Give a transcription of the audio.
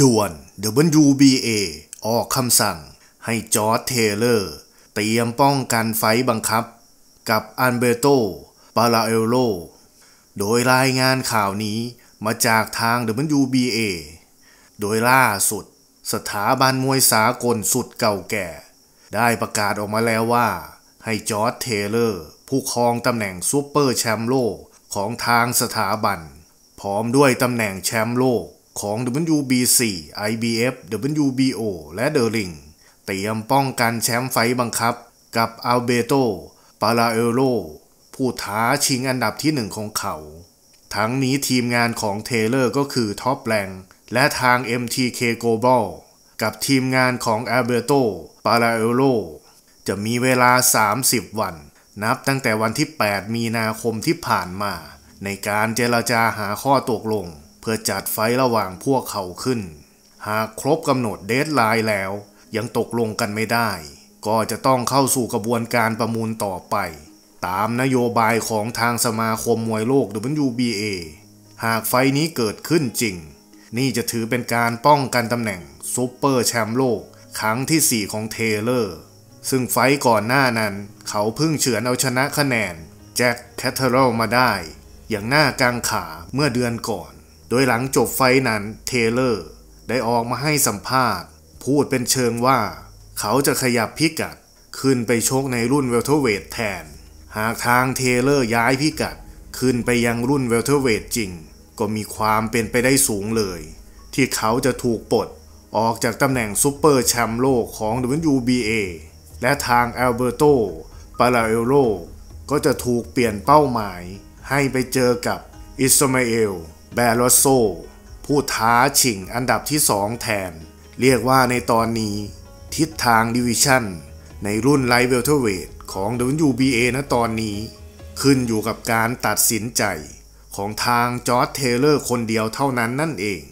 ด่วน WBA ออกคำสั่งให้จอร์ดเทเลอร์เตรียมป้องกันไฟบังคับ กับอันเบโตปาลาเอโลโดยรายงานข่าวนี้มาจากทาง WBA โดยล่าสุด สถาบันมวยสากลสุดเก่าแก่ ได้ประกาศออกมาแล้วว่า ให้จอร์ดเทเลอร์ผู้ครองตำแหน่งซูเปอร์แชมป์โลกของทางสถาบัน พร้อมด้วยตำแหน่งแชมป์โลกของ WBC, IBF, WBO และเดอริงเตรียมป้องกันแชมป์ไฟบังคับ กับอัลเบโตปาลาเอโรผู้ท้าชิงอันดับที่หนึ่งของเขา ทั้งนี้ทีมงานของเทเลอร์ก็คือท็อปแรงและทาง MTK Global กับทีมงานของอัลเบโตปาลาเอโรจะมีเวลา 30 วันนับตั้งแต่วันที่ 8 มีนาคมที่ผ่านมา ในการเจรจาหาข้อตกลงเพื่อจัดไฟระหว่างพวกเขาขึ้น หากครบกำหนดเดทไลน์แล้ว ยังตกลงกันไม่ได้ ก็จะต้องเข้าสู่กระบวนการประมูลต่อไป ตามนโยบายของทางสมาคมมวยโลก WBA หากไฟนี้เกิดขึ้นจริง นี่จะถือเป็นการป้องกันตำแหน่งซูเปอร์แชมป์โลกครั้งที่ 4 ของเทเลอร์ ซึ่งไฟก่อนหน้านั้น เขาเพิ่งเฉือนเอาชนะคะแนนแจ็คแคทเทอรลมาได้ อย่างหน้ากางขาเมื่อเดือนก่อนโดยหลังจบไฟนั้นเทเลอร์ ได้ออกมาให้สัมภาษณ์ พูดเป็นเชิงว่า เขาจะขยับพิกัด ขึ้นไปชกในรุ่นเวลเทเวทแทน หากทางเทเลอร์ย้ายพิกัดขึ้นไปยังรุ่นเวลเทเวทจริง ก็มีความเป็นไปได้สูงเลย ที่เขาจะถูกปลด ออกจากตำแหน่งซูเปอร์แชมป์โลกของ WBA และทางแอลเบอร์โต ปาลาเอโรก็จะถูกเปลี่ยนเป้าหมาย ให้ไปเจอกับอิสมาเอลแบรโซผู้ท้าชิงอันดับที่สองแทน เรียกว่าในตอนนี้ ทิศทางดิวิชั่น ในรุ่นไลท์เวลเทเวทของ WBA นะตอนนี้ ขึ้นอยู่กับการตัดสินใจของทางจอร์ดเทเลอร์คนเดียวเท่านั้นนั่นเอง